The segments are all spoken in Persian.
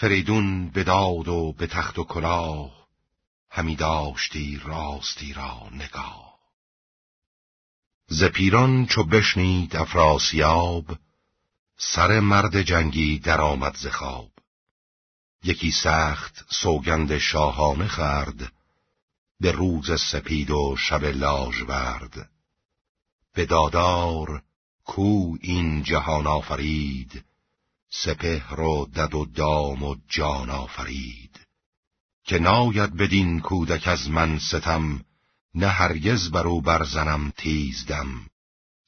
فریدون به داد و به تخت و کلاه همی داشتی راستی را نگاه ز پیران چو بشنید افراسیاب سر مرد جنگی در ز خواب یکی سخت سوگند شاهانه خرد به روز سپید و شب لاژورد به دادار کو این جهان آفرید سپهر و دد و دام و جان آفرید که ناید بدین کودک از من ستم نه هرگز بر او برزنم تیزدم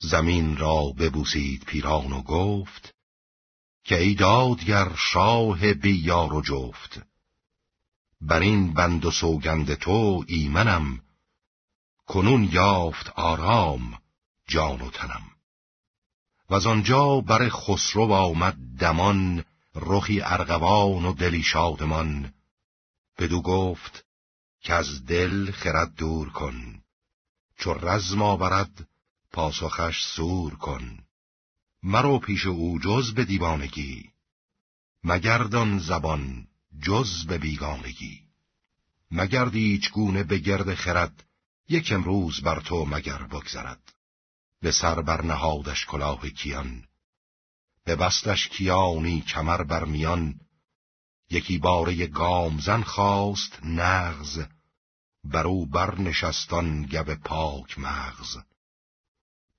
زمین را ببوسید پیران و گفت که ای دادگر شاه بیار و جفت بر این بند و سوگند تو ایمنم کنون یافت آرام جان و تنم و از آنجا بر خسرو آمد دمان رخی ارغوان و دلی شادمان بدو گفت که از دل خرد دور کن چو رزم آورد پاسخش سور کن مرو پیش او جز به دیوانگی مگردان زبان جز به بیگانگی مگرد هیچ گونه به گرد خرد یک امروز بر تو مگر بگذرد به سر برنهادش کلاه کیان به بستش کیانی کمر بر میان یکی باره گامزن خواست نغز بر او برنشستان گب پاک مغز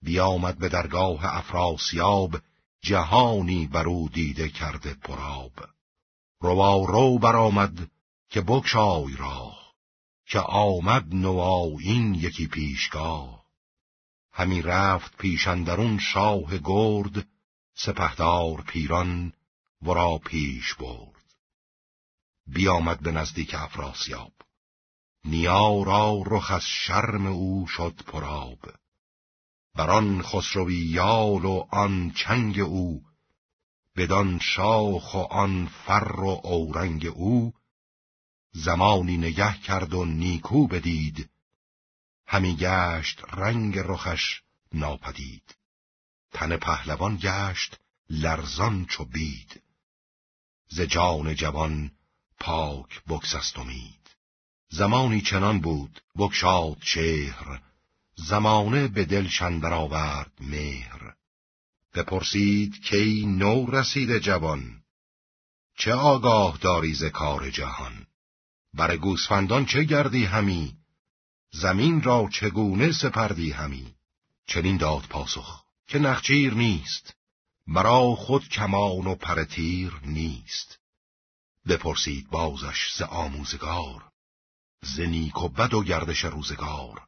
بیامد به درگاه افراسیاب جهانی بر او دیده کرده پراب روا رو برآمد که بکشای راه که آمد این یکی پیشگاه همی رفت پیشندرون شاه گرد سپهدار پیران ورا پیش برد بیامد به نزدیک افراسیاب نیا را رخ از شرم او شد پراب بران خسروی یال و آن چنگ او بدان شاخ و آن فر و اورنگ او زمانی نگه کرد و نیکو بدید همی گشت رنگ رخش ناپدید تن پهلوان گشت لرزان چو بید ز جان جوان پاک بکسست امید زمانی چنان بود بکشاد چهر زمانه به دل شندر آورد مهر بپرسید کی نو رسید جوان چه آگاه داری ز کار جهان بر گوسفندان چه گردی همی زمین را چگونه سپردی همی چنین داد پاسخ که نخچیر نیست مرا خود کمان و پر تیر نیست بپرسید بازش ز آموزگار ز نیک و بد و گردش روزگار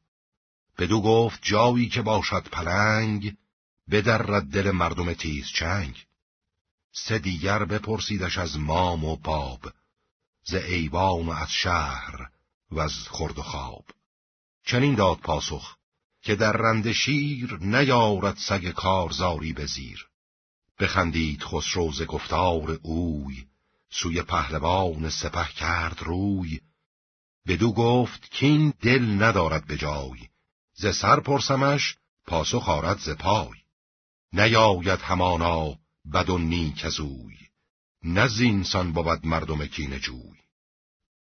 بدو گفت جایی که باشد پلنگ در دل مردم تیز چنگ سه دیگر بپرسیدش از مام و باب ز ایوان و از شهر و از خرد و خواب چنین داد پاسخ که در رند شیر نیارد سگ کارزاری به بخندید خسرو ز گفتار اوی سوی پهلوان سپه کرد روی بدو گفت کین دل ندارد به جای ز سر پرسمش پاسخ آرد ز پای نیاید همانا بد و نیک از اوی نه زینسان بود مردم کینجوی. جوی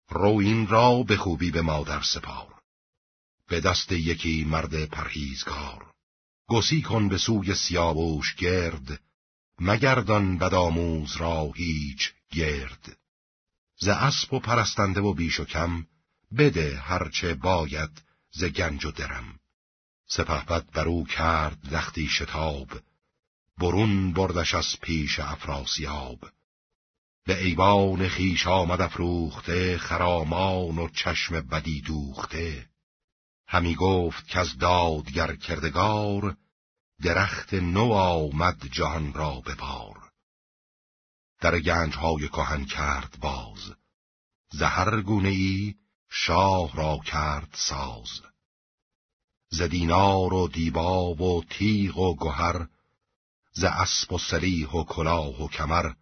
رو این را به خوبی به مادر سپار به دست یکی مرد پرهیزگار گسی کن به سوی سیاوش گرد مگردان بداموز را هیچ گرد ز اسب و پرستنده و بیش و کم بده هرچه باید ز گنج و درم سپهبد بر او کرد لختی شتاب برون بردش از پیش افراسیاب به ایوان خیش آمد افروخته خرامان و چشم بدی دوخته همی گفت که از دادگر کردگار درخت نو آمد جهان را ببار در گنجهای کهن کرد باز زهر گونه ای شاه را کرد ساز ز دینار و دیبا و تیغ و گهر ز اسب و سلیح و کلاه و کمر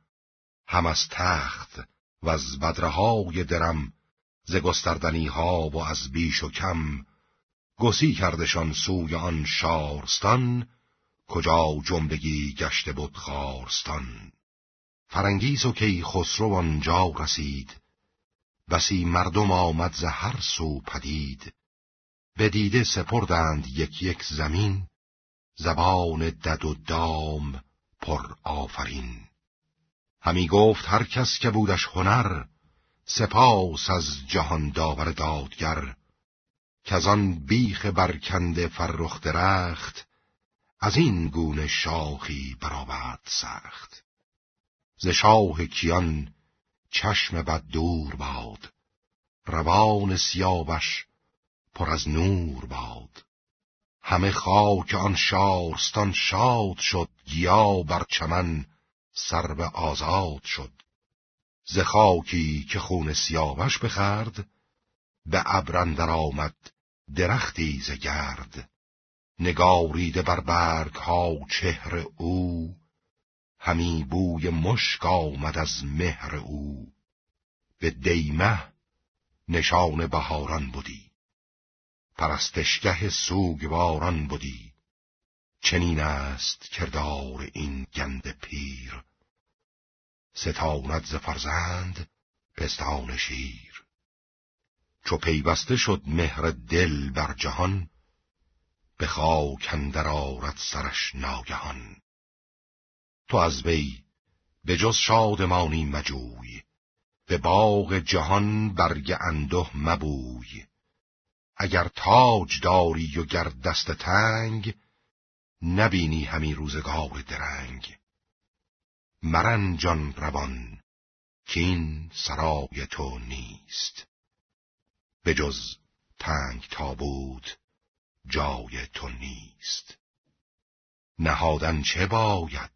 هم از تخت و از بدرهای درم ز گستردنی ها و از بیش و کم گسی کردشان سوی آن شارستان کجا جملگی گشته بود خارستان فرنگیز و کی خسرو آنجا رسید بسی مردم آمد ز هر سو پدید به دیده سپردند یک یک زمین زبان دد و دام پر آفرین همی گفت هر کس که بودش هنر سپاس از جهان داور دادگر که از آن بیخ برکنده فرخ درخت از این گونه شاخی برآورد سخت ز شاه کیان چشم بد دور باد روان سیابش پر از نور باد همه خاک آن شارستان شاد شد گیا بر چمن سر به آزاد شد ز خاکی که خون سیاوش بخرد به ابر آمد درختی زگرد نگاریده بر ها چهر او همی بوی مشک آمد از مهر او به دیمه نشان بهاران بودی پرستشگه سوگواران بودی چنین است کردار این گند پیر ستاند ز فرزند پستان شیر چو پیوسته شد مهر دل بر جهان به خاک اندر آرد سرش ناگهان تو از وی به جز شادمانی مجوی به باغ جهان برگ انده مبوی اگر تاج داری و گر دست تنگ نبینی همی روزگار درنگ مرنجان روان کین سرای تو نیست به جز تنگ تابوت جای تو نیست نهادن چه باید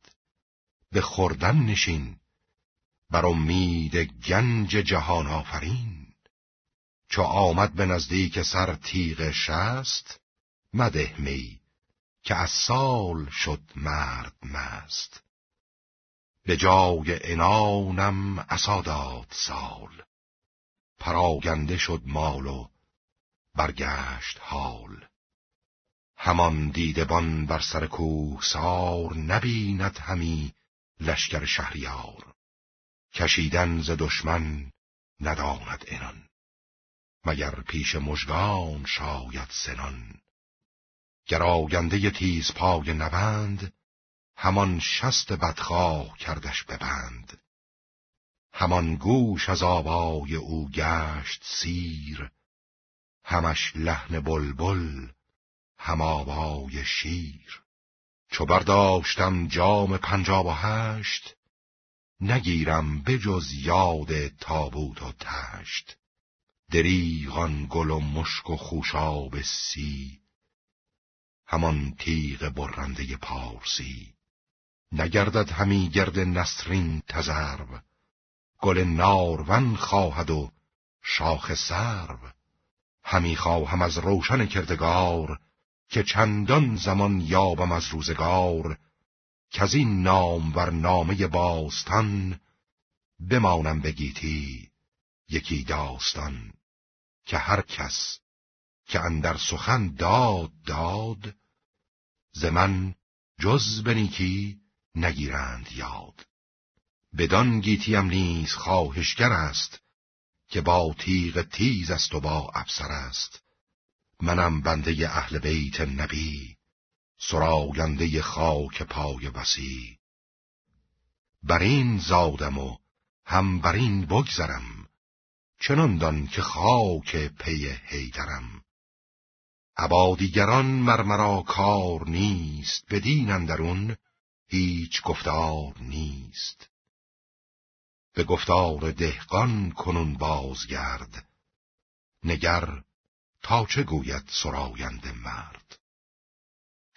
به خوردن نشین بر امید گنج جهان آفرین چو آمد به نزدیک سر تیغ شست مده می که از سال شد مرد مست به جای انانم سال پراگنده شد مال و برگشت حال همان دیدبان بر سر کوه سار نبیند همی لشکر شهریار کشیدن ز دشمن نداند انان مگر پیش مژگان شاید سنان گراینده تیز پای نبند همان شست بدخواه کردش ببند همان گوش از آبای او گشت سیر همش لحن بلبل هم آوای شیر چو برداشتم جام پنجاب و هشت نگیرم بجز یاد تابوت و تشت دریغان گل و مشک و خوشاب سی همان تیغ برنده پارسی نگردد همی گرد نسرین تزرب گل نارون خواهد و شاخ سرو همی خواهم از روشن کردگار که چندان زمان یابم از روزگار که از این نام ور نامه باستان بمانم بگیتی یکی داستان که هر کس که اندر سخن داد داد ز من جز به نیکی نگیرند یاد بدان گیتیم نیز خواهشگر است که با تیغ تیز است و با افسر است منم بنده اهل بیت نبی سراغنده خاک پای وسی بر این زادم و هم بر این بگذرم چنان دان که خاک پی هیدرم. عبادیگران مرمرا کار نیست بدین درون هیچ گفتار نیست به گفتار دهقان کنون بازگرد نگر تا چه گوید سراینده مرد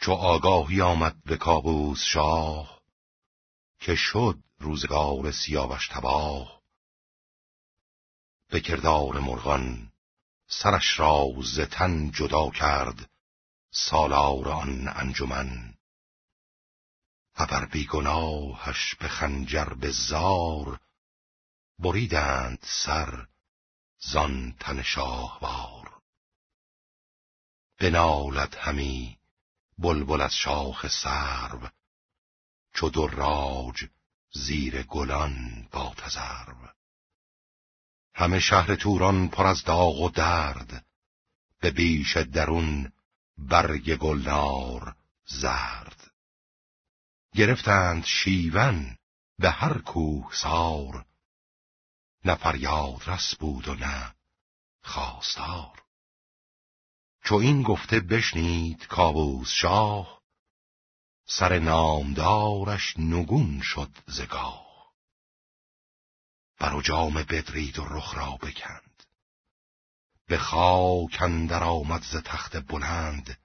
چو آگاهی آمد به کابوس شاه که شد روزگار سیاوش تباه به کردار مرغان سرش را ز جدا کرد سالار آن انجمن ابر بیگناهش به خنجر به زار بریدند سر زان تن شاهوار بنالد همی بلبل از شاخ سرو چو دراج زیر گلان با تزرو همه شهر توران پر از داغ و درد به بیش درون برگ گلنار زرد گرفتند شیون به هر کوه سار نه فریاد رس بود و نه خواستار چو این گفته بشنید کابوس شاه سر نامدارش نگون شد زگاه بر و جام بدرید و رخ را بکند به خاک اندر آمد ز تخت بلند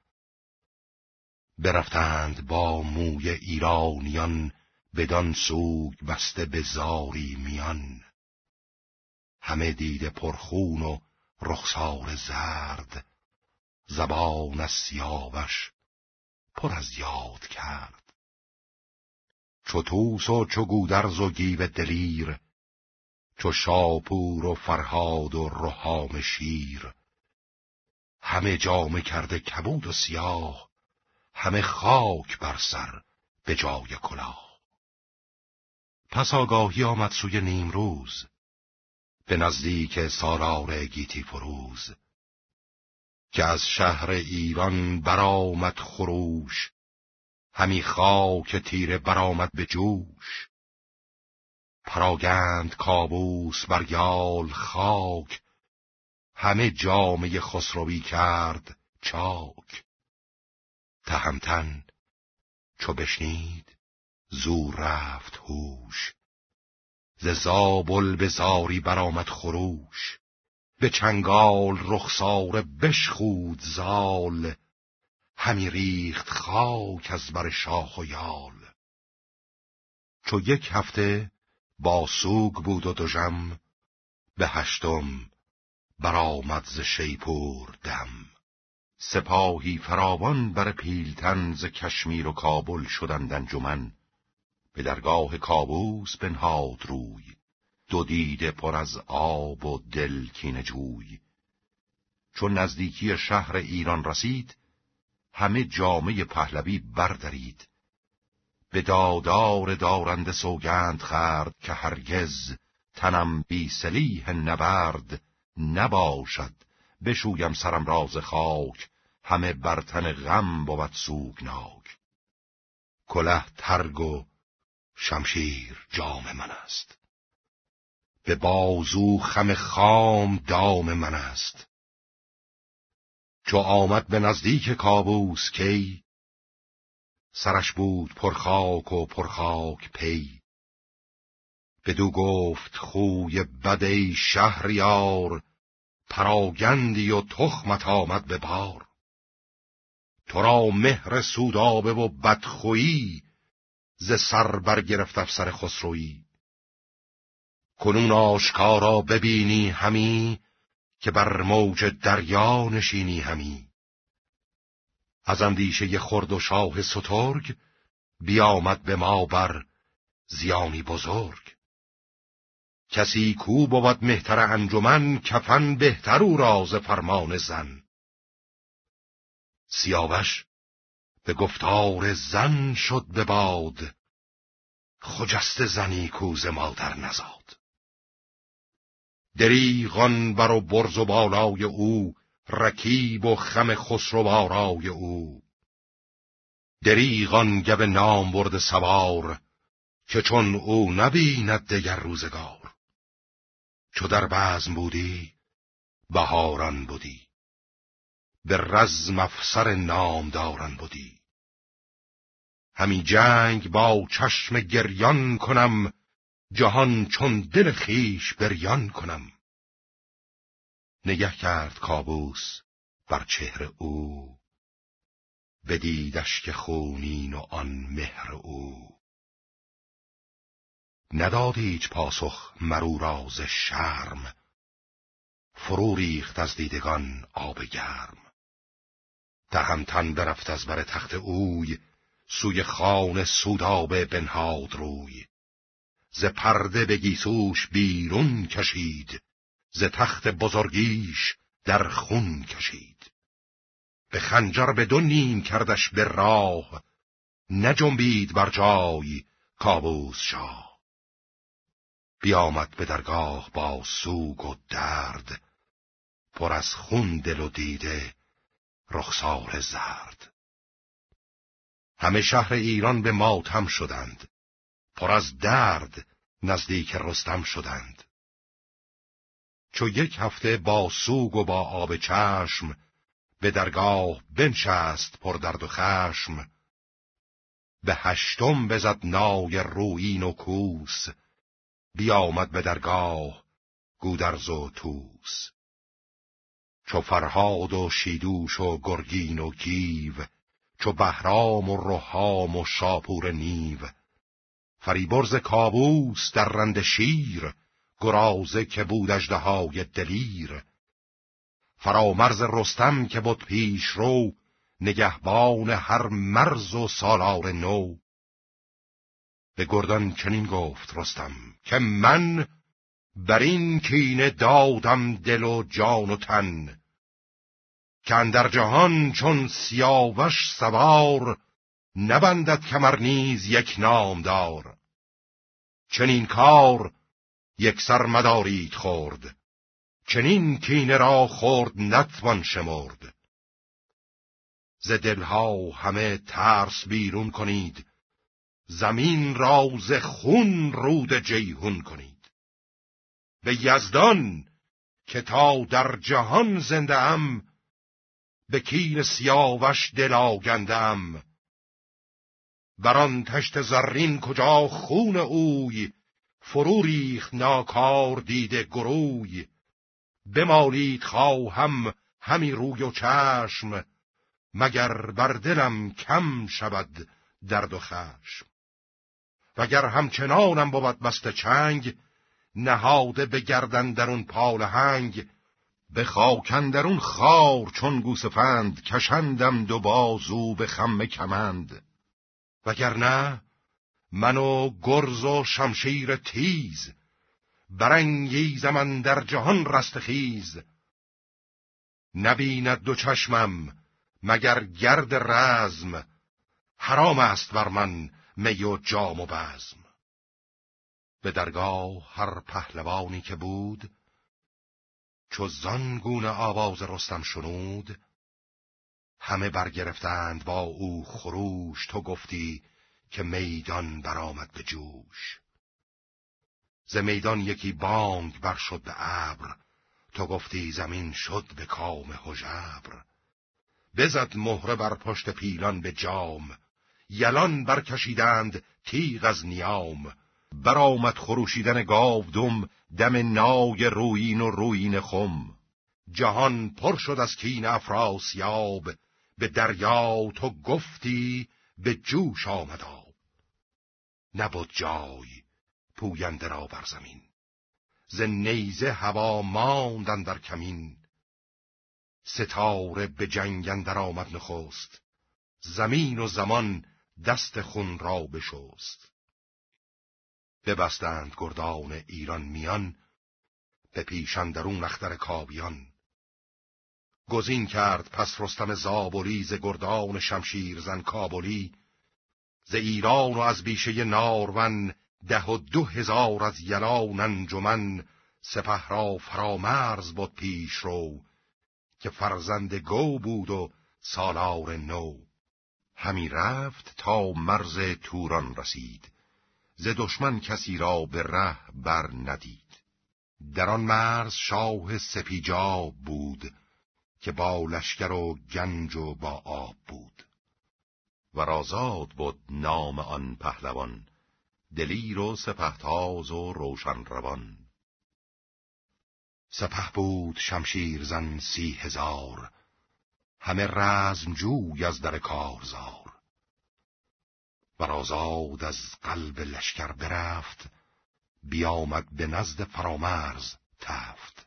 برفتند با موی ایرانیان بدان سوگ بسته به زاری میان همه دیده پرخون و رخسار زرد زبان از سیاوش پر از یاد کرد چو توس و چو گودرز و گیو دلیر چو شاپور و فرهاد و رهام شیر همه جامه کرده کبود و سیاه همه خاک بر سر به جای کلاه پس آگاهی آمد سوی نیمروز به نزدیک سارار گیتی فروز که از شهر ایران برآمد خروش همی خاک تیره برآمد به جوش پراگند کابوس بر یال خاک همه جامعه خسروی کرد چاک تهمتن چو بشنید زور رفت هوش ز زابل به زاری برآمد خروش به چنگال رخساره بشخود زال همی ریخت خاک از بر شاخ و یال چو یک هفته با سوگ بود و دژم به هشتم برآمد ز شیپور دم سپاهی فراوان بر پیلتن ز کشمیر و کابل شدند انجمن به درگاه کابوس بنهاد روی دو دیده پر از آب و دل کینجوی چون نزدیکی شهر ایران رسید همه جامعه پهلوی بردرید به دادار دارنده سوگند خرد که هرگز تنم بی سلیح نبرد نباشد بشویم سرم راز خاک همه بر تن غم بود سوگناک کله ترگ شمشیر جام من است به بازو خم خام دام من است چو آمد به نزدیک کابوس کی سرش بود پرخاک و پرخاک پی بدو گفت خوی بدی شهریار پراگندی و تخمت آمد به بار تو را مهر سودابه و بدخویی ز سر برگرفت افسر خسرویی کنون آشکارا ببینی همی که بر موج دریا نشینی همی از اندیشه خرد و شاه سترگ بیامد به ما بر زیانی بزرگ کسی کو بود مهتر انجمن کفن بهتر او راز فرمان زن سیاوش به گفتار زن شد به باد خجست زنی کوز مادر نزاد دریغان بر و برز و بالای او رکیب و خم خسرو بارای او دریغان گب نام برد سوار که چون او نبیند دگر روزگار چو در بعض بودی بهاران بودی به رزم افسر نام دارن بودی همین جنگ با چشم گریان کنم جهان چون دل خیش بریان کنم نگه کرد کابوس بر چهره او دیدش که خونین و آن مهر او نداد هیچ پاسخ مرو راز شرم فرو ریخت از دیدگان آب گرم تهمتن برفت از بر تخت اوی سوی خان سودابه بنهاد روی ز پرده به گیسوش بیرون کشید ز تخت بزرگیش در خون کشید به خنجر به دو نیم کردش به راه نجنبید بر جای کابوس شاه بیامد به درگاه با سوگ و درد پر از خون دل و دیده رخسار زرد همه شهر ایران به ماتم شدند پر از درد نزدیک رستم شدند چو یک هفته با سوگ و با آب چشم به درگاه بنشست پر درد و خشم به هشتم بزد نای روین و کوس بیامد به درگاه گودرز و توس چو فرهاد و شیدوش و گرگین و گیو چو بهرام و رهام و شاپور نیو فریبرز کابوس در رند شیر گرازه که بود اژدهای دلیر فرامرز رستم که بود پیش رو نگهبان هر مرز و سالار نو به گردان چنین گفت رستم که من بر این کینه دادم دل و جان و تن که اندر جهان چون سیاوش سوار نبندد کمر نیز یک دار چنین کار یک سر مدارید خورد چنین کینه را خورد نتوان شمرد ز دلها همه ترس بیرون کنید زمین را ز خون رود جیهون کنید به یزدان که تا در جهان زنده ام به کین سیاوش دل آگندم بران تشت زرین کجا خون اوی فرو ریخ ناکار دیده گروی بمالید خواهم همی روی و چشم مگر بر دلم کم شود درد و خشم وگر همچنانم بود بسته چنگ نهاده به گردن درون هنگ به خاکندرون خار چون گوسفند کشندم دو بازو به خم کمند نه من و گرز و شمشیر تیز برنگی زمان در جهان رستخیز نبیند دو چشمم مگر گرد رزم حرام است بر من می و جام و بزم به درگاه هر پهلوانی که بود چو زنگون آواز رستم شنود همه برگرفتند با او خروش تو گفتی که میدان برآمد به جوش ز میدان یکی بانگ برشد به ابر تو گفتی زمین شد به کام هژبر بزد مهره بر پشت پیلان به جام یلان برکشیدند تیغ از نیام برآمد خروشیدن گاودم دم نای روین و روین خم جهان پر شد از کین افراسیاب به دریا تو گفتی به جوش آمدا نبود جای پوینده را بر زمین ز نیزه هوا ماندن در کمین ستاره به اندر آمد نخست زمین و زمان دست خون را بشست ببستند گردان ایران میان به پیشان درون اختر کابیان گزین کرد پس رستم زابلی ز گردان شمشیر زن کابلی ز ایران و از بیشه نارون ده و دو هزار از یلان انجمن سپه را فرامرز بود پیش رو که فرزند گو بود و سالار نو همی رفت تا مرز توران رسید ز دشمن کسی را به ره بر ندید در آن مرز شاه سپیجا بود که با لشکر و گنج و با آب بود و رازاد بود نام آن پهلوان دلیر و سپهتاز و روشن روان سپه بود شمشیر زن سی هزار همه جوی از در کارزار و رازاد از قلب لشکر برفت بیامد به نزد فرامرز تفت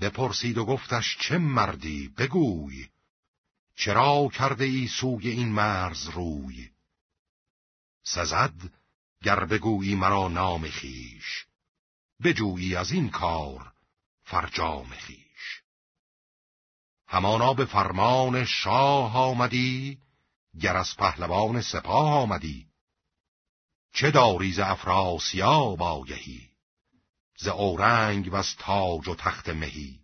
بپرسید و گفتش چه مردی بگوی چرا کرده ای سوی این مرز روی سزد گر بگویی مرا نام خیش بجویی از این کار فرجام خیش همانا به فرمان شاه آمدی گر از پهلوان سپاه آمدی چه داری ز افراسیاب باگهی ز اورنگ و از تاج و تخت مهی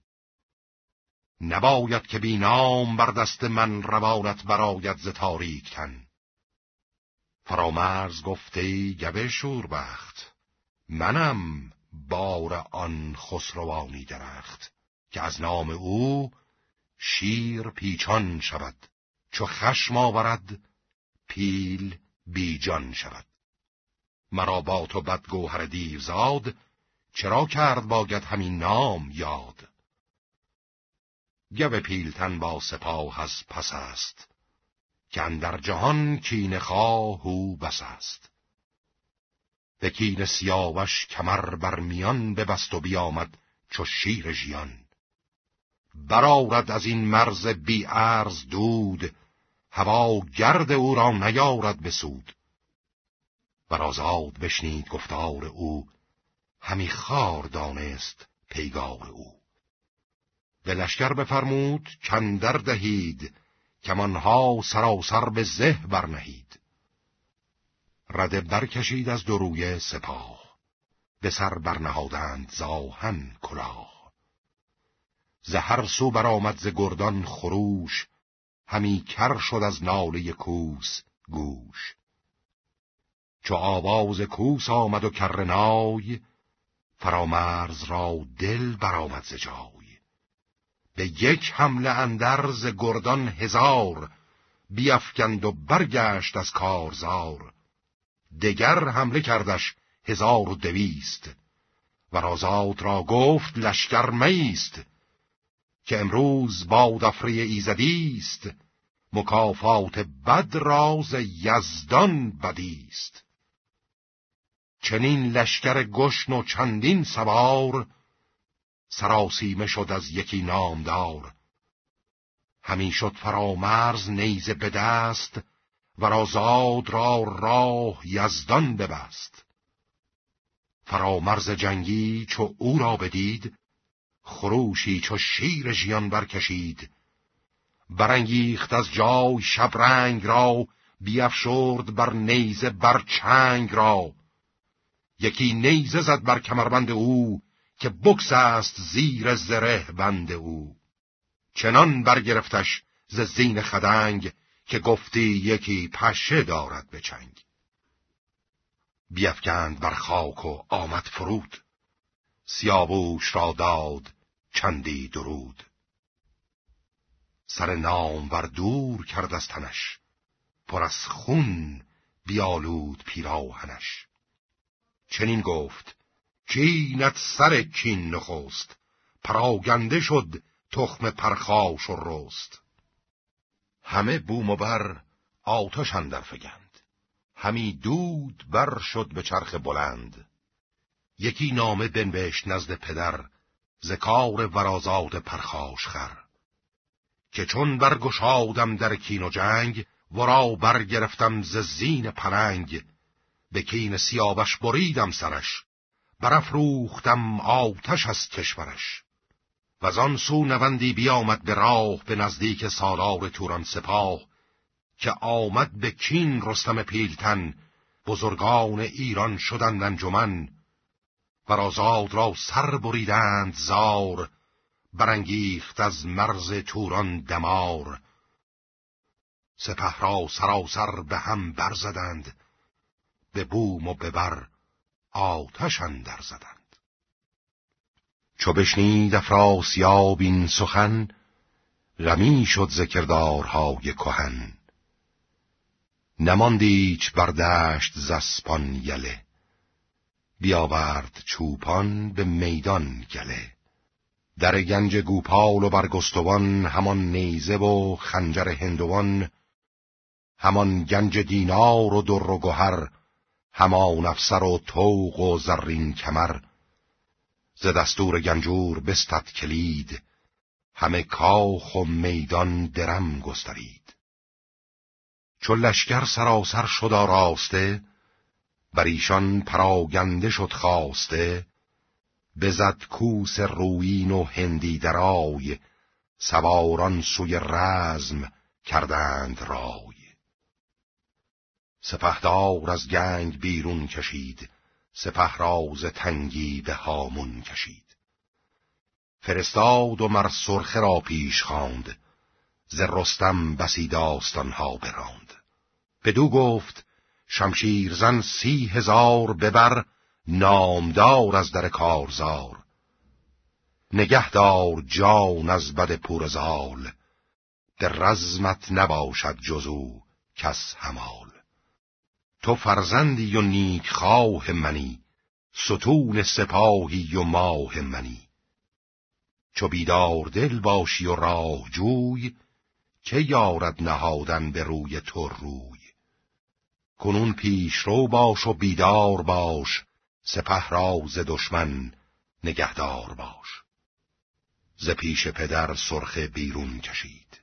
نباید که بی نام بر دست من روانت براید ز تاریک تن فرامرز گفته گبه شوربخت منم بار آن خسروانی درخت که از نام او شیر پیچان شود چو خشم آورد پیل بیجان شود مرا با تو بد گوهر زاد چرا کرد باید همین نام یاد گو پیلتن با سپاه از پس است که اندر جهان کین خواه و بس است به کین سیاوش کمر بر میان ببست و بیامد چو شیر ژیان برآورد از این مرز بی عرض دود هوا گرد او را نیارد بسود و آزاد بشنید گفتار او همی خار دانست پیگار او به لشکر بفرمود چندر دهید کمانها سراسر به زه برنهید رده برکشید از دروی سپاه به سر برنهادند زاهن کلاه زهر سو برآمد ز گردان خروش همی کر شد از ناله کوس گوش چو آواز کوس آمد و کرنای فرامرز را دل برآمد ز جای به یک حمله اندرز گردان هزار بیافکند و برگشت از کارزار دگر حمله کردش هزار و دویست و رازات را گفت لشکر میست که امروز با دفری ایزدی است مکافات بد راز یزدان بدی است چنین لشکر گشن و چندین سوار سراسیمه شد از یکی نامدار همین شد فرامرز نیزه به دست و رازاد را راه یزدان ببست فرامرز جنگی چو او را بدید خروشی چو شیر ژیان برکشید برانگیخت از جای رنگ را بیافشرد بر نیزه بر چنگ را یکی نیزه زد بر کمربند او که بکس است زیر زره بند او چنان برگرفتش ز زین خدنگ که گفتی یکی پشه دارد به چنگ بیفکند بر خاک و آمد فرود سیابوش را داد چندی درود سر نام بر دور کرد از تنش پر از خون بیالود پیراهنش چنین گفت چینت سر کین نخست پراگنده شد تخم پرخاش و رست همه بوم و بر آتش اندر فگند همی دود بر شد به چرخ بلند یکی نامه بنوشت نزد پدر زکار ورازاد خر که چون برگشادم در کین و جنگ ورا برگرفتم ز زین پرنگ به کین سیابش بریدم سرش برافروختم آتش از کشورش و آن سو نوندی بیامد به راه به نزدیک سالار توران سپاه که آمد به کین رستم پیلتن بزرگان ایران شدند انجمن برازاد آزاد را سر بریدند زار برانگیخت از مرز توران دمار سپه را سراسر به هم برزدند به بوم و به بر آتش اندر زدند چو بشنید افراسیاب این سخن غمی شد ذکردارهای کهن نماندیچ بردشت زسپان یله بیاورد چوپان به میدان گله در گنج گوپال و برگستوان همان نیزه و خنجر هندوان همان گنج دینار و در و گهر همان افسر و توق و زرین کمر ز دستور گنجور بستد کلید همه کاخ و میدان درم گسترید چو لشکر سراسر شد راسته بر ایشان پراگنده شد خواسته بزد کوس روین و هندی درای سواران سوی رزم کردند رای سپهدار از گنگ بیرون کشید سپه راز تنگی به هامون کشید فرستاد و مر سرخه را پیش خواند ز رستم بسی داستانها براند بدو گفت شمشیر زن سی هزار ببر نامدار از در کارزار دار جان از بد پورزال در رزمت نباشد جزو کس همال تو فرزندی و نیک خواه منی ستون سپاهی و ماه منی چو بیدار دل باشی و راه جوی چه یارد نهادن به روی تو روی کنون پیش پیشرو باش و بیدار باش سپه را ز دشمن نگهدار باش ز پیش پدر سرخه بیرون کشید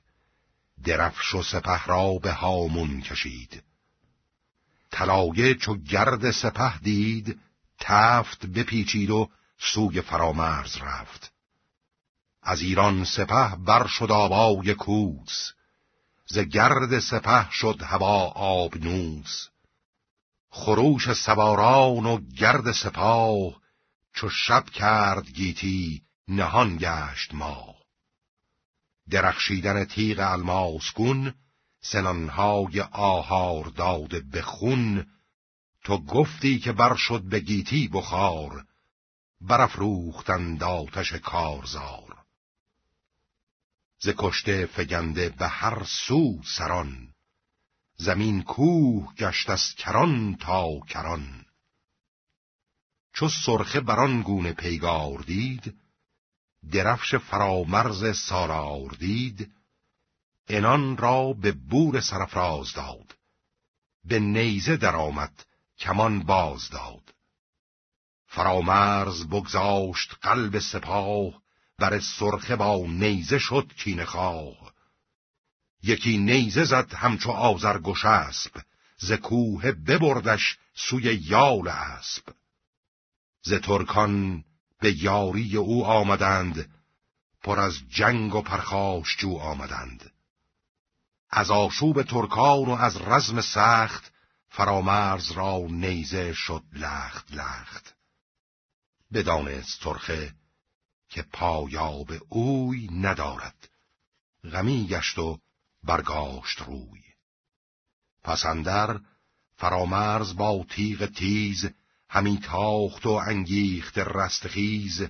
درفش و سپه را به هامون کشید طلایه چو گرد سپه دید تفت بپیچید و سوی فرامرز رفت از ایران سپه بر شد آبای کوس ز گرد سپه شد هوا آبنوس خروش سواران و گرد سپاه چو شب کرد گیتی نهان گشت ما درخشیدن تیغ الماسگون سنانهای آهار داده به تو گفتی که شد به گیتی بخار برافروختند آتش کارزار ز کشته فگنده به هر سو سران زمین کوه گشت از کران تا کران چو سرخه بران گونه پیگار دید درفش فرامرز سارار دید انان را به بور سرفراز داد به نیزه درآمد کمان باز داد فرامرز بگذاشت قلب سپاه بر سرخه با نیزه شد کین خواه یکی نیزه زد همچو آزر اسب ز کوه ببردش سوی یال اسب ز ترکان به یاری او آمدند پر از جنگ و پرخاشجو آمدند از آشوب ترکان و از رزم سخت فرامرز را نیزه شد لخت لخت بدانست ترخه که پایاب اوی ندارد غمی گشت و برگاشت روی پسندر فرامرز با تیغ تیز همی تاخت و انگیخت رستخیز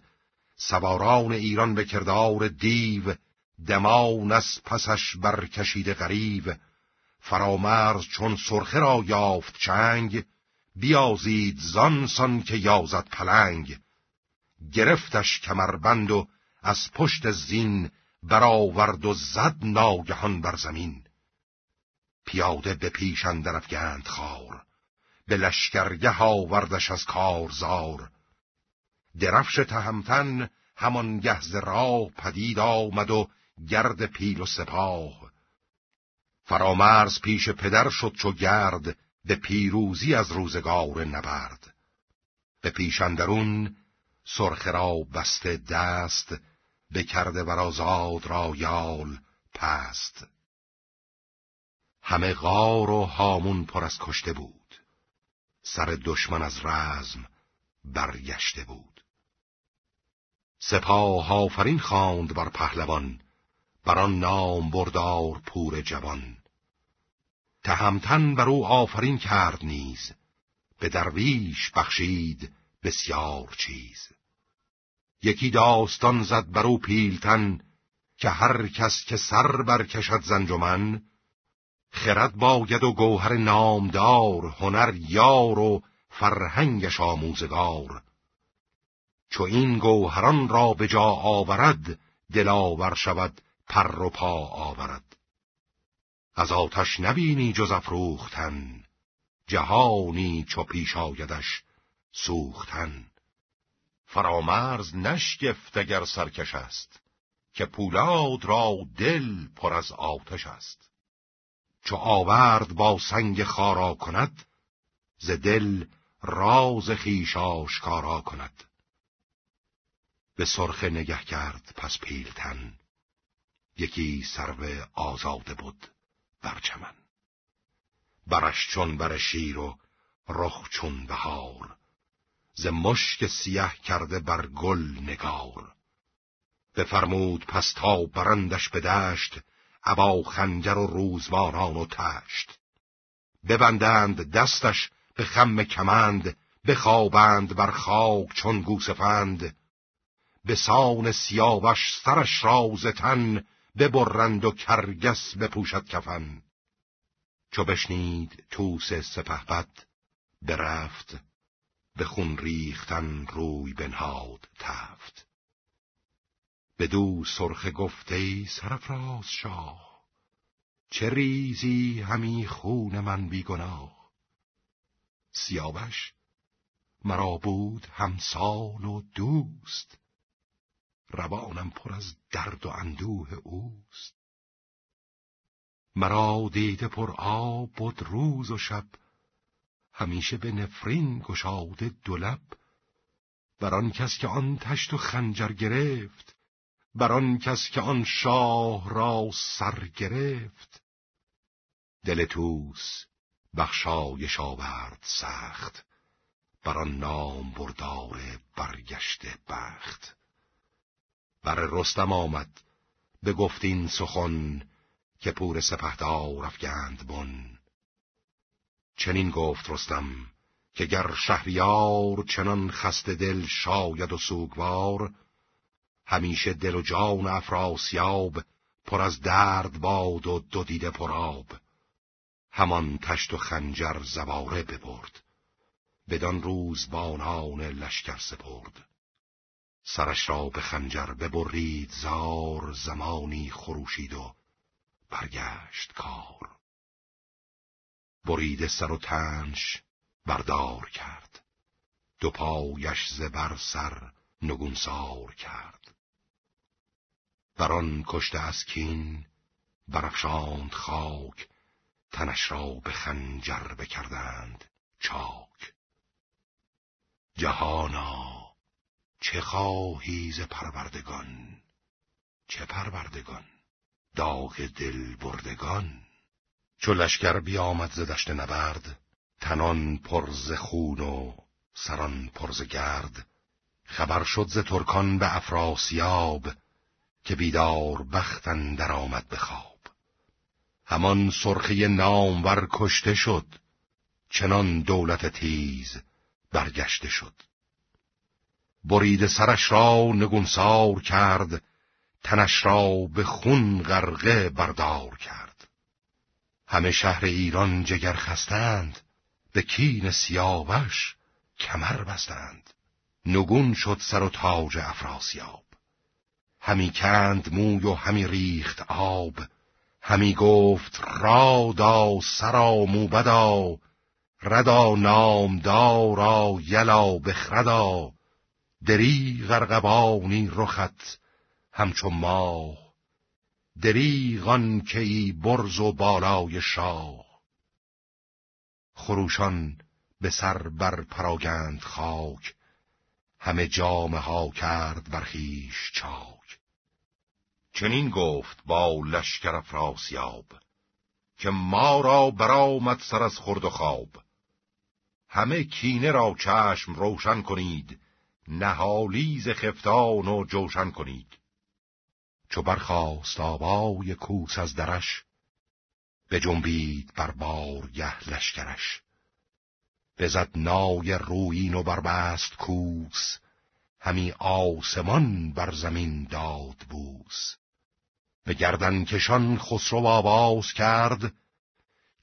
سواران ایران به کردار دیو دمان از پسش برکشیده غریب فرامرز چون سرخه را یافت چنگ بیازید زانسان که یازد پلنگ گرفتش کمربند و از پشت زین برآورد و زد ناگهان بر زمین پیاده به پیش اندرف گند خار به لشکرگه آوردش از کارزار درفش تهمتن همان گهز را پدید آمد و گرد پیل و سپاه فرامرز پیش پدر شد چو گرد به پیروزی از روزگار نبرد به پیش اندرون سرخ را بسته دست بکرده بر آزاد را یال پست همه غار و هامون پر از کشته بود سر دشمن از رزم برگشته بود سپاه آفرین خواند بر پهلوان بر آن نام بردار پور جوان تهمتن بر او آفرین کرد نیز به درویش بخشید بسیار چیز یکی داستان زد بر او پیلتن که هر کس که سر برکشد زنجمن خرد باید و گوهر نامدار هنر یار و فرهنگش آموزگار چو این گوهران را به جا آورد دلاور شود پر و پا آورد از آتش نبینی جز افروختن جهانی چو پیش آیدش سوختن فرامرز نشگفت اگر سرکش است که پولاد را دل پر از آتش است چو آورد با سنگ خارا کند ز دل راز خیش آشکارا کند به سرخ نگه کرد پس پیلتن یکی سروه آزاده بود بر چمن برش چون بر شیر و رخ چون بهار ز مشک سیه کرده بر گل نگار بفرمود پس تا برندش به دشت عبا خنجر و روزباران و تشت ببندند دستش به خم کمند بخوابند بر خاک چون گوسفند به سان سیاوش سرش راز تن ببرند و کرگس بپوشد کفن چو بشنید توس سپهبد برفت به خون ریختن روی بنهاد تفت به دو سرخ گفته سرفراز شاه چه ریزی همی خون من بیگناه سیابش مرا بود همسال و دوست روانم پر از درد و اندوه اوست مرا دیده پر آب بود روز و شب همیشه به نفرین گشاده دولب بر آن کس که آن تشت و خنجر گرفت بر آن کس که آن شاه را سر گرفت دل توس بخشایش آورد سخت بر آن نام بردار برگشته بخت بر رستم آمد به گفتین سخن که پور سپهدار افگند بن چنین گفت رستم که گر شهریار چنان خسته دل شاید و سوگوار همیشه دل و جان افراسیاب پر از درد باد و دو دیده آب همان تشت و خنجر زواره ببرد بدان روز بانان لشکر سپرد سرش را به خنجر ببرید زار زمانی خروشید و برگشت کار برید سر و تنش بردار کرد دو پایش زبر سر نگونسار کرد بران کشته از کین برفشاند خاک تنش را به خنجر بکردند چاک جهانا چه خواهی ز پروردگان چه پروردگان داغ دل بردگان چو لشکر بیامد ز دشت نبرد تنان پر ز خون و سران پر ز گرد خبر شد ز ترکان به افراسیاب که بیدار بختن در آمد به خواب همان سرخی نامور کشته شد چنان دولت تیز برگشته شد برید سرش را نگونسار کرد تنش را به خون غرقه بردار کرد همه شهر ایران جگر خستند به کین سیاوش کمر بستند نگون شد سر و تاج افراسیاب همی کند موی و همی ریخت آب همی گفت رادا سرا موبدا ردا نام دارا یلا بخردا دری غرقبانی رخت همچون ماه دریغان که ای برز و بالای شاه خروشان به سر بر پراگند خاک همه جامه ها کرد برخیش چاک چنین گفت با لشکر افراسیاب که ما را برآمد سر از خورد و خواب همه کینه را چشم روشن کنید نهالیز خفتان و جوشن کنید چو برخواست آبای کوس از درش به جنبید بر بارگه لشکرش بزد نای روین و بربست کوس همی آسمان بر زمین داد بوس به گردن کشان خسرو آواز کرد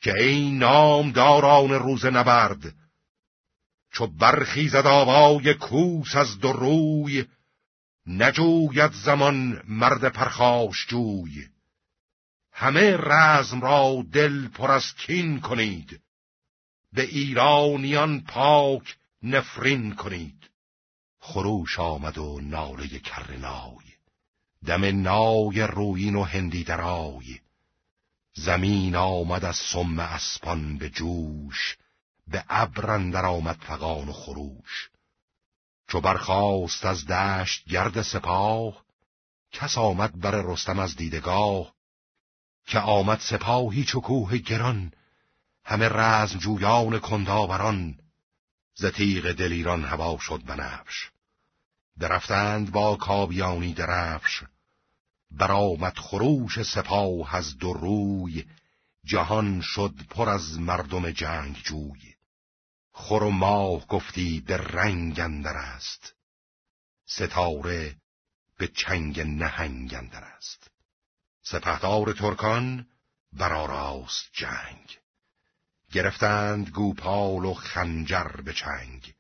که ای نام داران روز نبرد چو زد آوای کوس از دروی روی نجوید زمان مرد پرخاش جوی همه رزم را دل پر از کنید به ایرانیان پاک نفرین کنید خروش آمد و ناله کرنای دم نای روین و هندی درای زمین آمد از سم اسپان به جوش به ابر آمد فغان و خروش چو برخاست از دشت گرد سپاه کس آمد بر رستم از دیدگاه که آمد سپاهی چو کوه گران همه رزم جویان کنداوران ز تیغ دلیران هوا شد بنفش درفتند با کابیانی درفش برآمد خروش سپاه از دو جهان شد پر از مردم جنگ جوی خور و ماه گفتی به رنگ اندر است ستاره به چنگ نهنگ اندر است سپهدار ترکان برآراست جنگ گرفتند گوپال و خنجر به چنگ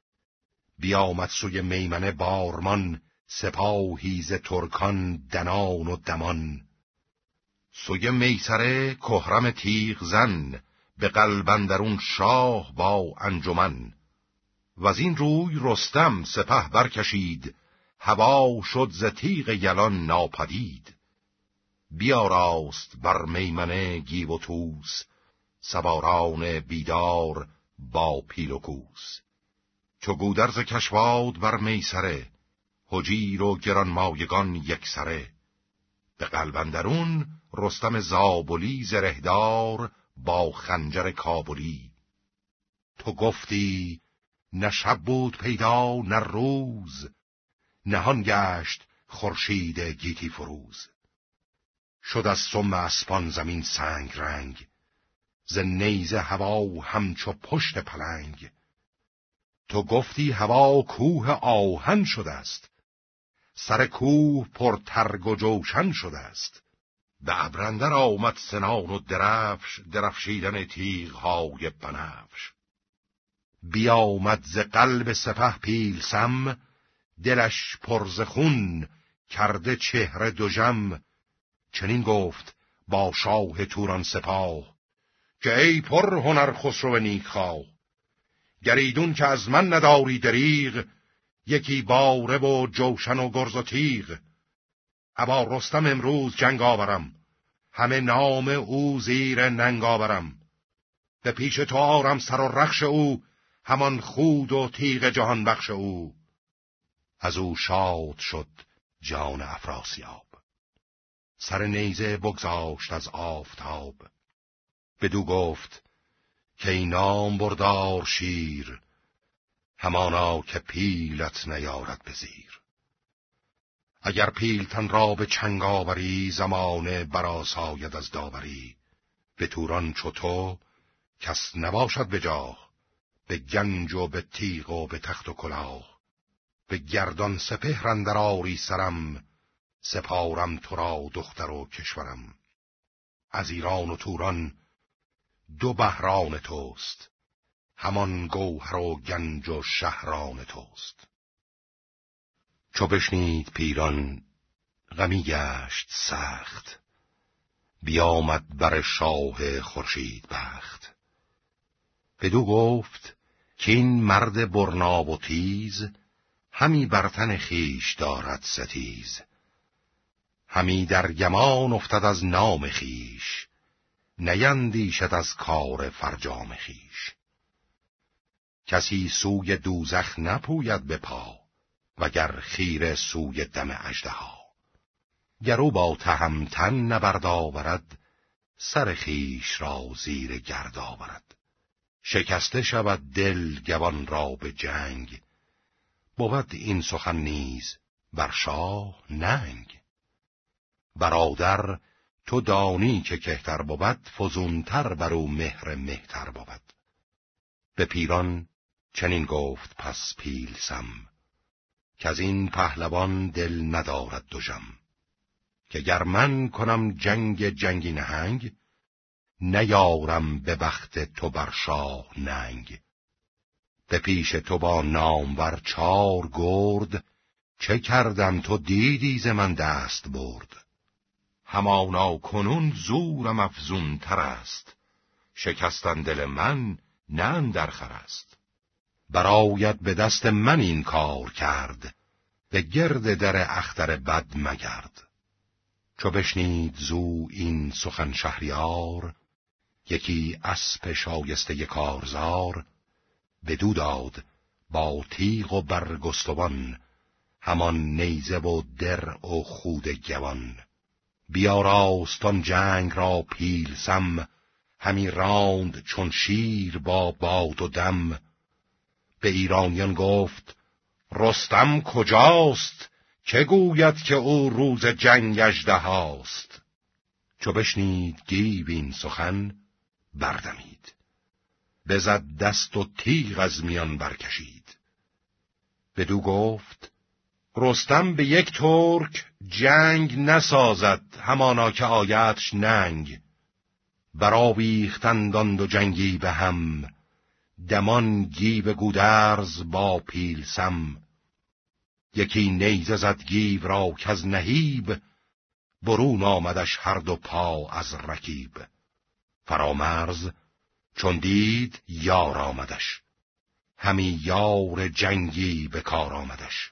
بیامد سوی میمنه بارمان سپاهی ز ترکان دنان و دمان سوی میسره کهرم تیغ زن به قلبن در اون شاه با انجمن و از این روی رستم سپه برکشید هوا شد ز تیغ یلان ناپدید راست بر میمنه گیو و توس سواران بیدار با پیل و کوس چو گودرز کشواد بر میسره حجیر و گرانمایگان یکسره به قلبندرون رستم زابلی زرهدار با خنجر کابلی تو گفتی نه شب بود پیدا نه روز نهان گشت خورشید گیتی فروز شد از سم اسپان زمین سنگ رنگ ز نیزه هوا همچو پشت پلنگ تو گفتی هوا کوه آهن شده است سر کوه پر ترگ و جوشن شده است به ابرندر آمد سنان و درفش درفشیدن تیغ های بنفش آمد ز قلب سپه پیلسم دلش پرز خون کرده چهره دوژم چنین گفت با شاه توران سپاه که ای پر هنر خسرو نیکخواه گریدون که از من نداری دریغ یکی باره و جوشن و گرز و تیغ ابا رستم امروز جنگ آورم همه نام او زیر ننگ آورم به پیش تو آرم سر و رخش او همان خود و تیغ جهان بخش او از او شاد شد جان افراسیاب سر نیزه بگذاشت از آفتاب بدو گفت که ای نام بردار شیر همانا که پیلت نیارد بزیر. اگر پیلتن را به چنگ آوری زمانه براساید از داوری به توران چو تو کس نباشد به به گنج و به تیغ و به تخت و کلاه به گردان سپه رندراری سرم سپارم تو را دختر و کشورم از ایران و توران دو بهران توست همان گوهر و گنج و شهران توست چو بشنید پیران غمی گشت سخت بیامد بر شاه خورشید بخت بدو گفت که این مرد برناب و تیز همی بر تن خیش دارد ستیز همی در گمان افتد از نام خیش نیندیشد از کار فرجام خیش کسی سوی دوزخ نپوید به پا وگر خیر سوی دم ها گر او با تهمتن نبرد آورد سر خیش را زیر گرد آورد شکسته شود دل گوان را به جنگ بود این سخن نیز بر شاه ننگ برادر تو دانی که کهتر بود فزونتر بر او مهر مهتر بود به پیران چنین گفت پس پیلسم که از این پهلوان دل ندارد دوشم. که گر من کنم جنگ جنگی نهنگ نیارم به بخت تو بر شاه ننگ به پیش تو با نامور چار گرد چه کردم تو دیدی ز من دست برد همانا کنون زورم افزون تر است شکستن دل من نه اندر است براید به دست من این کار کرد به گرد در اختر بد مگرد چو بشنید زو این سخن شهریار یکی اسب شایسته کارزار بدو داد با تیغ و برگستوان همان نیزه و در و خود گوان راستان جنگ را پیل سم همی راند چون شیر با باد و دم به ایرانیان گفت رستم کجاست که گوید که او روز جنگش دهاست چو بشنید گیو این سخن بردمید بزد دست و تیغ از میان برکشید بدو گفت رستم به یک ترک جنگ نسازد همانا که آیتش ننگ برآویختند و دو جنگی به هم دمان گیو گودرز با پیلسم یکی نیزه زد گیو را که از نهیب برون آمدش هر دو پا از رکیب فرامرز چون دید یار آمدش همی یار جنگی به کار آمدش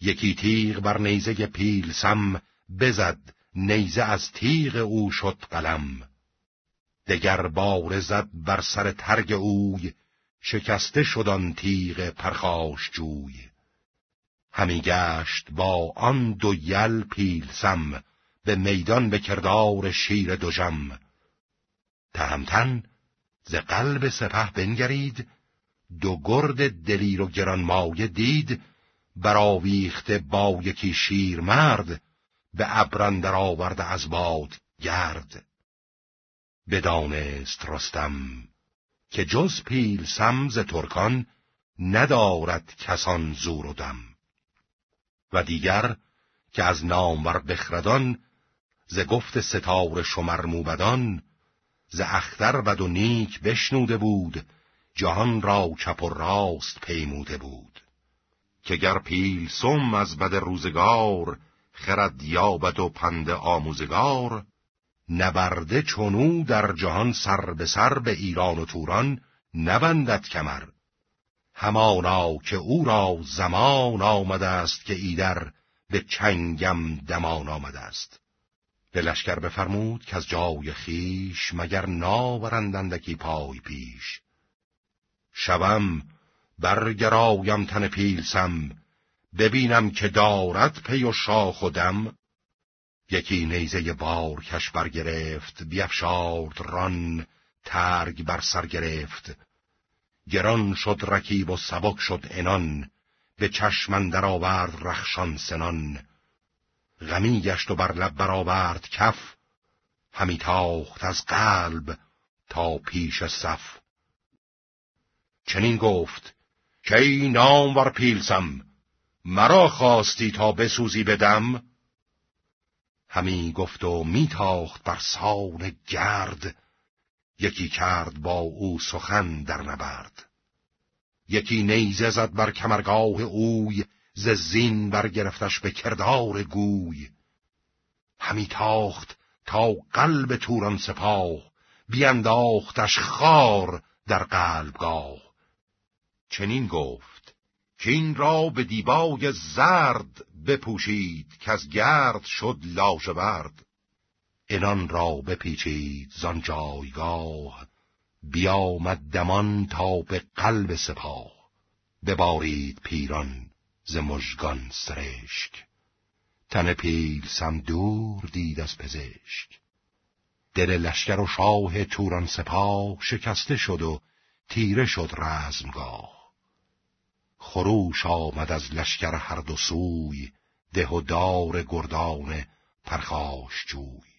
یکی تیغ بر نیزه پیلسم بزد نیزه از تیغ او شد قلم دگر بار زد بر سر ترگ اوی شکسته شد تیغ پرخاش پرخاشجوی همی گشت با آن دو یل سم، به میدان به کردار شیر دوژم تهمتن ز قلب سپه بنگرید دو گرد دلیر و گرانمایه دید براویخته با یکی شیر مرد به ابرندر آورده از باد گرد بدانست رستم که جز پیل سمز ترکان ندارد کسان زور و دم و دیگر که از نامور بخردان ز گفت ستار شمر موبدان ز اختر بد و نیک بشنوده بود جهان را چپ و راست پیموده بود که گر پیل سم از بد روزگار خرد یابد و پند آموزگار نبرده چونو در جهان سر به سر به ایران و توران نبندد کمر همانا که او را زمان آمده است که ایدر به چنگم دمان آمده است به لشکر بفرمود که از جای خیش مگر ناورندندکی پای پیش شوم برگرایم تن پیلسم ببینم که دارد پی و شاخ و دم یکی نیزه کش برگرفت بیفشارد ران ترگ بر سر گرفت گران شد رکیب و سبک شد انان به چشمن در آورد رخشان سنان غمی گشت و بر لب برآورد کف همی تاخت از قلب تا پیش صف چنین گفت که ای نام ور پیلسم مرا خواستی تا بسوزی بدم همی گفت و میتاخت بر سان گرد یکی کرد با او سخن در نبرد یکی نیزه زد بر کمرگاه اوی ز زین برگرفتش به کردار گوی همی تاخت تا قلب توران سپاه بیانداختش خار در قلبگاه چنین گفت که این را به دیبای زرد بپوشید که از گرد شد لاژورد انان را بپیچید زان جایگاه بیامد دمان تا به قلب سپاه ببارید پیران ز مژگان سرشک تن پیل سم دور دید از پزشک دل لشکر و شاه توران سپاه شکسته شد و تیره شد رزمگاه خروش آمد از لشکر هر دو سوی ده و دار گردان پرخاش جوی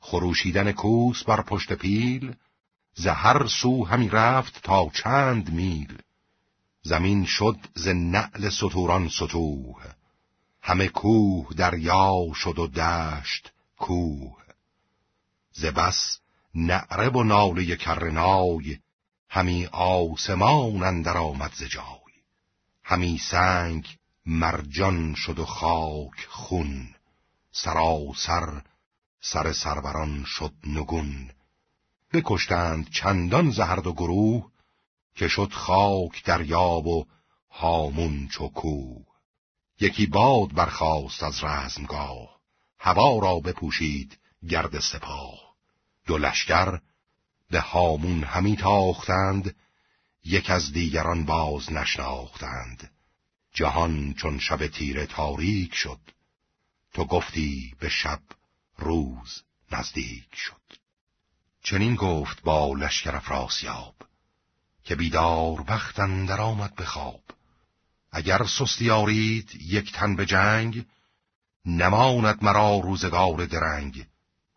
خروشیدن کوس بر پشت پیل زهر سو همی رفت تا چند میل زمین شد ز نعل سطوران سطوح همه کوه دریا شد و دشت کوه ز بس نعره و ناله کرنای همی آسمان اندر آمد ز همی سنگ مرجان شد و خاک خون سراسر سر سروران شد نگون بکشتند چندان زهرد و گروه که شد خاک دریاب و هامون چکو یکی باد برخاست از رزمگاه هوا را بپوشید گرد سپاه دو لشکر به هامون همی تاختند یک از دیگران باز نشناختند جهان چون شب تیره تاریک شد تو گفتی به شب روز نزدیک شد چنین گفت با لشکر افراسیاب که بیدار بختن در آمد به خواب اگر سستی آرید یک تن به جنگ نماند مرا روزگار درنگ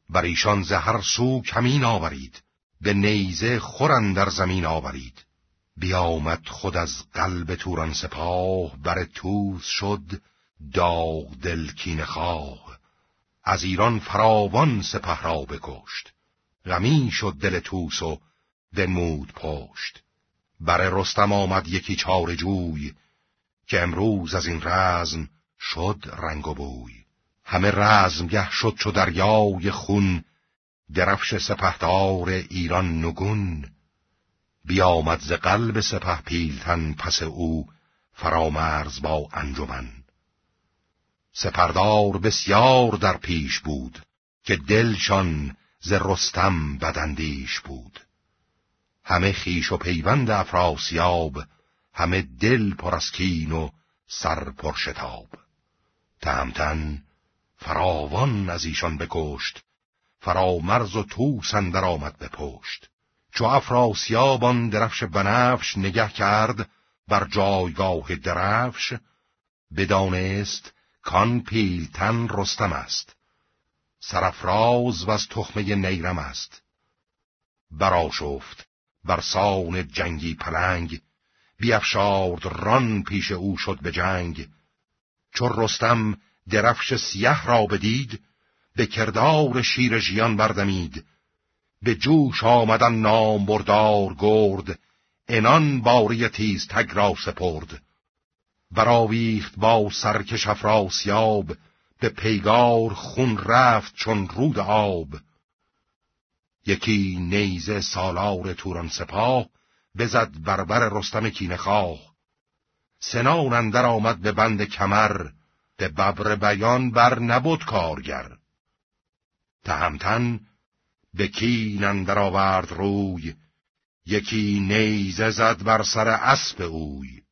بر ایشان زهر سو کمین آورید به نیزه خورن در زمین آورید بیامد خود از قلب توران سپاه بر توس شد داغ دلکین خواه از ایران فراوان سپه را بکشت غمی شد دل توس و دنمود پشت بر رستم آمد یکی چار جوی که امروز از این رزم شد رنگ و بوی همه رزمگه شد چو دریای خون درفش سپهدار ایران نگون بیامد ز قلب سپه پیلتن پس او فرامرز با انجمن سپردار بسیار در پیش بود که دلشان ز رستم بدندیش بود همه خیش و پیوند افراسیاب همه دل پر و سر پر شتاب تهمتن فراوان از ایشان بکشت فرامرز و توسن اندر آمد به چو افراسیاب آن درفش بنفش نگه کرد بر جایگاه درفش بدانست کان پیلتن رستم است سرفراز و از تخمه نیرم است براشفت بر سان جنگی پلنگ بیافشارد ران پیش او شد به جنگ چو رستم درفش سیه را بدید به کردار شیر ژیان بردمید به جوش آمدن نام بردار گرد انان باری تیز تگ را سپرد براویخت با سرکش افراسیاب به پیگار خون رفت چون رود آب یکی نیزه سالار توران سپاه بزد بربر رستم کینخواه سنان اندر آمد به بند کمر به ببر بیان بر نبود کارگر تهمتن به کین اندر آورد روی یکی نیزه زد بر سر اسب اوی